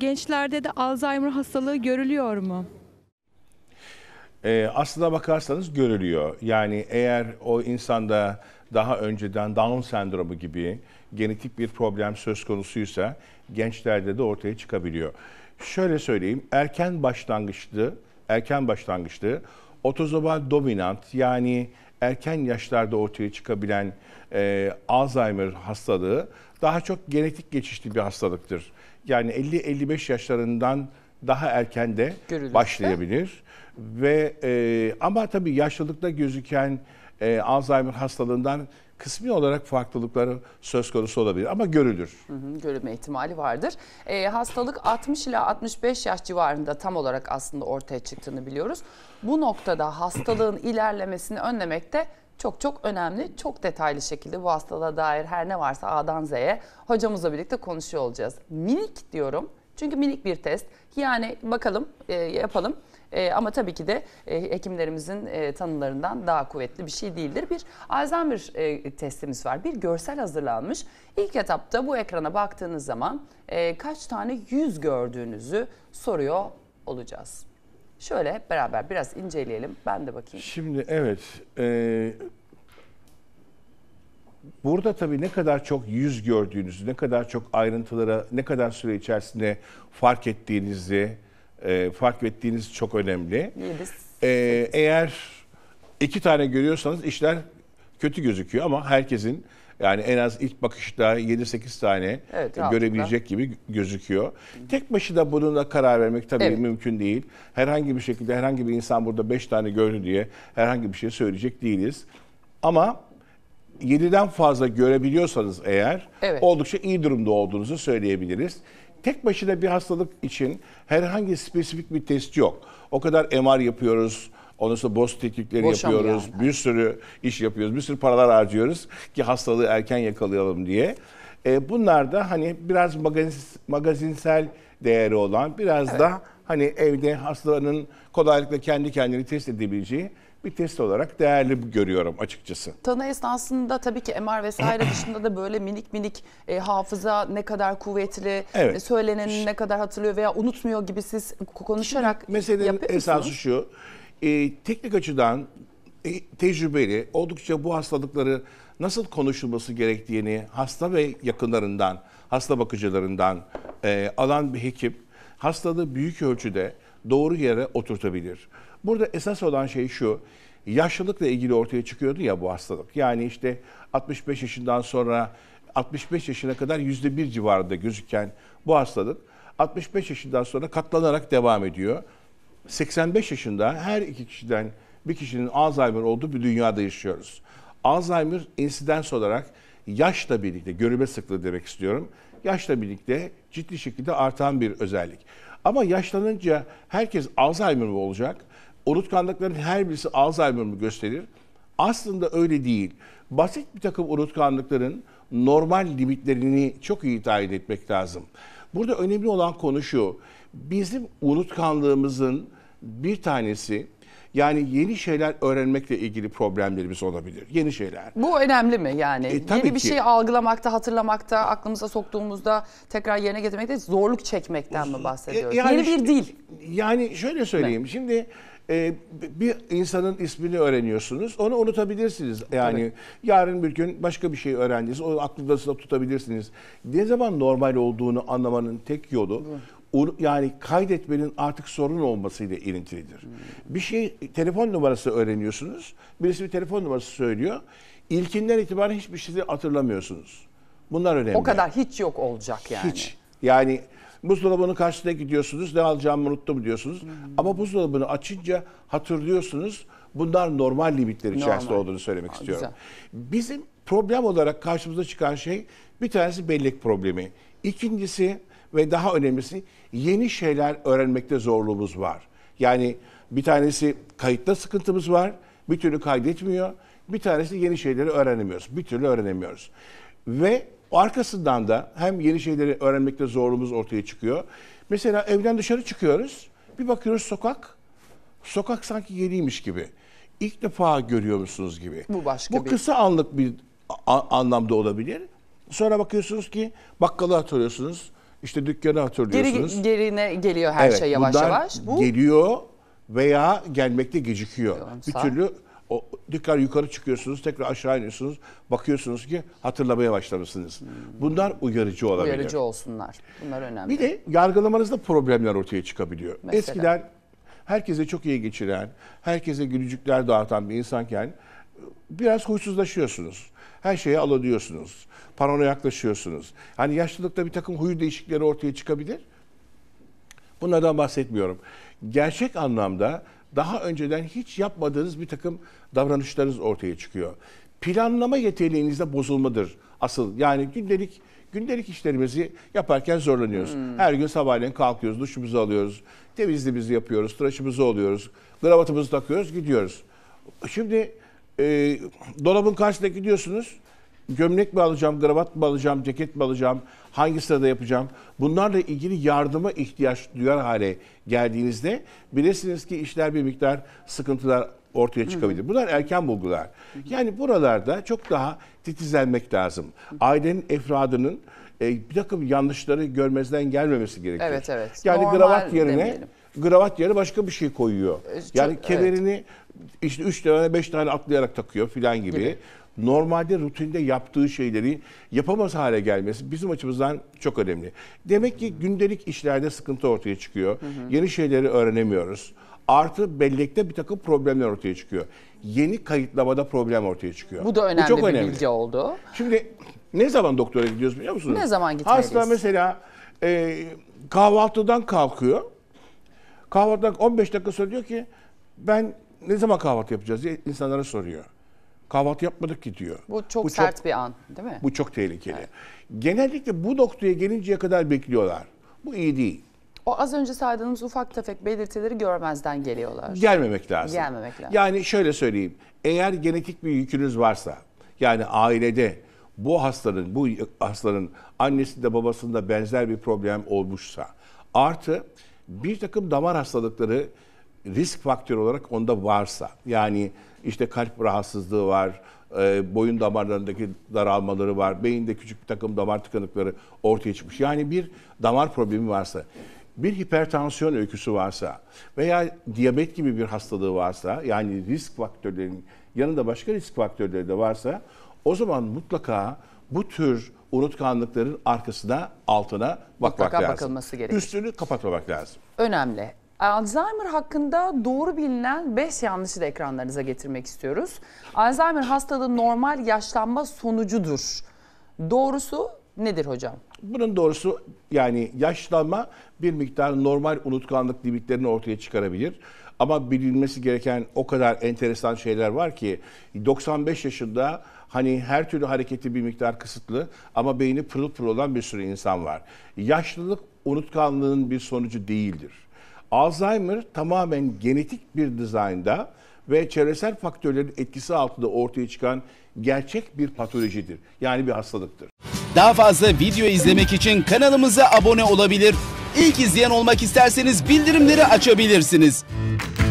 Gençlerde de Alzheimer hastalığı görülüyor mu? E, aslına bakarsanız görülüyor. Yani eğer o insanda daha önceden Down sendromu gibi genetik bir problem söz konusuysa gençlerde de ortaya çıkabiliyor. Şöyle söyleyeyim, erken başlangıçlı, erken başlangıçlı otozobal dominant yani erken yaşlarda ortaya çıkabilen e, Alzheimer hastalığı daha çok genetik geçişli bir hastalıktır yani 50-55 yaşlarından daha erken de Görülürse. başlayabilir ve e, ama tabii yaşlılıkta gözüken e, Alzheimer hastalığından kısmi olarak farklılıkları söz konusu olabilir ama görülür. Hı hı, görülme ihtimali vardır. E, hastalık 60 ile 65 yaş civarında tam olarak aslında ortaya çıktığını biliyoruz. Bu noktada hastalığın ilerlemesini önlemekte çok çok önemli, çok detaylı şekilde bu hastalığa dair her ne varsa A'dan Z'ye hocamızla birlikte konuşuyor olacağız. Minik diyorum çünkü minik bir test. Yani bakalım, e, yapalım. E, ama tabii ki de e, hekimlerimizin e, tanılarından daha kuvvetli bir şey değildir. Bir Alzheimer e, testimiz var. Bir görsel hazırlanmış. İlk etapta bu ekrana baktığınız zaman e, kaç tane yüz gördüğünüzü soruyor olacağız. Şöyle beraber biraz inceleyelim. Ben de bakayım. Şimdi evet. E, burada tabii ne kadar çok yüz gördüğünüzü, ne kadar çok ayrıntılara, ne kadar süre içerisinde fark ettiğinizi, e, fark ettiğiniz çok önemli. E, eğer iki tane görüyorsanız işler kötü gözüküyor ama herkesin yani en az ilk bakışta 7-8 tane evet, görebilecek gibi gözüküyor. Tek başına bunun karar vermek tabii evet. mümkün değil. Herhangi bir şekilde herhangi bir insan burada 5 tane gördü diye herhangi bir şey söyleyecek değiliz. Ama 7'den fazla görebiliyorsanız eğer evet. oldukça iyi durumda olduğunuzu söyleyebiliriz. Tek başına bir hastalık için herhangi spesifik bir test yok. O kadar MR yapıyoruz, Ondan sonra boz teknikleri Boşam yapıyoruz. Yani. Bir sürü iş yapıyoruz. Bir sürü paralar harcıyoruz ki hastalığı erken yakalayalım diye. E, bunlar da hani biraz magazinsel değeri olan biraz evet. da hani evde hastaların kolaylıkla kendi kendini test edebileceği bir test olarak değerli görüyorum açıkçası. Tanı esnasında tabii ki MR vesaire dışında da böyle minik minik e, hafıza ne kadar kuvvetli, evet. e, ne kadar hatırlıyor veya unutmuyor gibi siz konuşarak Şimdi meselenin esası şu e, teknik açıdan e, tecrübeli, oldukça bu hastalıkları nasıl konuşulması gerektiğini hasta ve yakınlarından, hasta bakıcılarından e, alan bir hekim hastalığı büyük ölçüde doğru yere oturtabilir. Burada esas olan şey şu, yaşlılıkla ilgili ortaya çıkıyordu ya bu hastalık. Yani işte 65 yaşından sonra 65 yaşına kadar %1 civarında gözüken bu hastalık 65 yaşından sonra katlanarak devam ediyor. 85 yaşında her iki kişiden bir kişinin Alzheimer olduğu bir dünyada yaşıyoruz. Alzheimer insidans olarak yaşla birlikte, görülme sıklığı demek istiyorum, yaşla birlikte ciddi şekilde artan bir özellik. Ama yaşlanınca herkes Alzheimer mı olacak? Unutkanlıkların her birisi Alzheimer mı gösterir? Aslında öyle değil. Basit bir takım unutkanlıkların normal limitlerini çok iyi tayin etmek lazım. Burada önemli olan konu şu. Bizim unutkanlığımızın bir tanesi yani yeni şeyler öğrenmekle ilgili problemlerimiz olabilir. Yeni şeyler. Bu önemli mi yani? E, tabii yeni bir ki. şey algılamakta, hatırlamakta, aklımıza soktuğumuzda tekrar yerine getirmekte zorluk çekmekten mi e, bahsediyoruz? E, yani, yeni bir dil. Yani şöyle söyleyeyim. Ne? Şimdi e, bir insanın ismini öğreniyorsunuz. Onu unutabilirsiniz. Yani evet. yarın bir gün başka bir şey öğrendiniz. Onu aklınızda tutabilirsiniz. Ne zaman normal olduğunu anlamanın tek yolu yani kaydetmenin artık sorun olmasıyla ilintilidir. Hmm. Bir şey telefon numarası öğreniyorsunuz. Birisi bir telefon numarası söylüyor. İlkinden itibaren hiçbir şeyi hatırlamıyorsunuz. Bunlar önemli. O kadar hiç yok olacak yani. Hiç. Yani Buzdolabının karşısına gidiyorsunuz. Ne alacağımı unuttum diyorsunuz. Hmm. Ama buzdolabını açınca hatırlıyorsunuz. Bunlar normal limitler içerisinde normal. olduğunu söylemek Aa, istiyorum. Güzel. Bizim problem olarak karşımıza çıkan şey bir tanesi bellek problemi. İkincisi ve daha önemlisi yeni şeyler öğrenmekte zorluğumuz var. Yani bir tanesi kayıtta sıkıntımız var. Bir türlü kaydetmiyor. Bir tanesi yeni şeyleri öğrenemiyoruz. Bir türlü öğrenemiyoruz. Ve o arkasından da hem yeni şeyleri öğrenmekte zorluğumuz ortaya çıkıyor. Mesela evden dışarı çıkıyoruz. Bir bakıyoruz sokak. Sokak sanki yeniymiş gibi. İlk defa görüyor musunuz gibi. Bu başka Bu bir... kısa anlık bir anlamda olabilir. Sonra bakıyorsunuz ki bakkalı hatırlıyorsunuz. İşte dükkanı hatırlıyorsunuz. Geri, gerine geliyor her evet, şey yavaş yavaş. Bu geliyor veya gelmekte gecikiyor. Diyorum, bir türlü o, tekrar yukarı çıkıyorsunuz, tekrar aşağı iniyorsunuz. Bakıyorsunuz ki hatırlamaya başlamışsınız. Bunlar uyarıcı olabilir. Uyarıcı olsunlar. Bunlar önemli. Bir de yargılamanızda problemler ortaya çıkabiliyor. Mesela. Eskiden herkese çok iyi geçiren, herkese gülücükler dağıtan bir insanken biraz huysuzlaşıyorsunuz. Her şeye alınıyorsunuz. Paranoya yaklaşıyorsunuz. Hani yaşlılıkta bir takım huyu değişikleri ortaya çıkabilir. Bunlardan bahsetmiyorum. Gerçek anlamda daha önceden hiç yapmadığınız bir takım davranışlarınız ortaya çıkıyor. Planlama yeteneğinizde bozulmadır asıl. Yani gündelik gündelik işlerimizi yaparken zorlanıyoruz. Hmm. Her gün sabahleyin kalkıyoruz, duşumuzu alıyoruz, temizliğimizi yapıyoruz, tıraşımızı oluyoruz, kravatımızı takıyoruz, gidiyoruz. Şimdi e, dolabın karşısında gidiyorsunuz, gömlek mi alacağım, gravat mı alacağım, ceket mi alacağım, hangi sırada yapacağım? Bunlarla ilgili yardıma ihtiyaç duyar hale geldiğinizde bilesiniz ki işler bir miktar sıkıntılar ortaya çıkabilir. Bunlar erken bulgular. Yani buralarda çok daha titizlenmek lazım. Ailenin efradının e, bir takım yanlışları görmezden gelmemesi gerekiyor. Evet evet. Yani Normal gravat yerine demeyelim. gravat yerine başka bir şey koyuyor. E, çok, yani kemerini evet. işte 3 tane 5 tane atlayarak takıyor filan gibi. gibi normalde rutinde yaptığı şeyleri yapamaz hale gelmesi bizim açımızdan çok önemli. Demek ki gündelik işlerde sıkıntı ortaya çıkıyor. Hı hı. Yeni şeyleri öğrenemiyoruz. Artı bellekte bir takım problemler ortaya çıkıyor. Yeni kayıtlamada problem ortaya çıkıyor. Bu da önemli Bu çok bir önemli. bilgi oldu. Şimdi ne zaman doktora gidiyoruz biliyor musunuz? Ne zaman gitmeliyiz? Hasta mesela e, kahvaltıdan kalkıyor. Kahvaltıdan 15 dakika sonra diyor ki ben ne zaman kahvaltı yapacağız diye insanlara soruyor kahvaltı yapmadık ki diyor. Bu çok bu sert çok, bir an değil mi? Bu çok tehlikeli. Evet. Genellikle bu noktaya gelinceye kadar bekliyorlar. Bu iyi değil. O az önce saydığımız ufak tefek belirtileri görmezden geliyorlar. Gelmemek lazım. Gelmemek lazım. Yani şöyle söyleyeyim. Eğer genetik bir yükünüz varsa yani ailede bu hastanın bu hastanın annesinde babasında benzer bir problem olmuşsa artı bir takım damar hastalıkları risk faktörü olarak onda varsa yani işte kalp rahatsızlığı var, e, boyun damarlarındaki daralmaları var, beyinde küçük bir takım damar tıkanıkları ortaya çıkmış. Yani bir damar problemi varsa, bir hipertansiyon öyküsü varsa veya diyabet gibi bir hastalığı varsa yani risk faktörlerinin yanında başka risk faktörleri de varsa o zaman mutlaka bu tür unutkanlıkların arkasına, altına bakmak Mutlaka lazım. bakılması gerekir. Üstünü kapatmamak lazım. Önemli. Alzheimer hakkında doğru bilinen 5 yanlışı da ekranlarınıza getirmek istiyoruz. Alzheimer hastalığı normal yaşlanma sonucudur. Doğrusu nedir hocam? Bunun doğrusu yani yaşlanma bir miktar normal unutkanlık limitlerini ortaya çıkarabilir. Ama bilinmesi gereken o kadar enteresan şeyler var ki 95 yaşında hani her türlü hareketi bir miktar kısıtlı ama beyni pırıl pırıl olan bir sürü insan var. Yaşlılık unutkanlığın bir sonucu değildir. Alzheimer tamamen genetik bir dizaynda ve çevresel faktörlerin etkisi altında ortaya çıkan gerçek bir patolojidir. Yani bir hastalıktır. Daha fazla video izlemek için kanalımıza abone olabilir. İlk izleyen olmak isterseniz bildirimleri açabilirsiniz.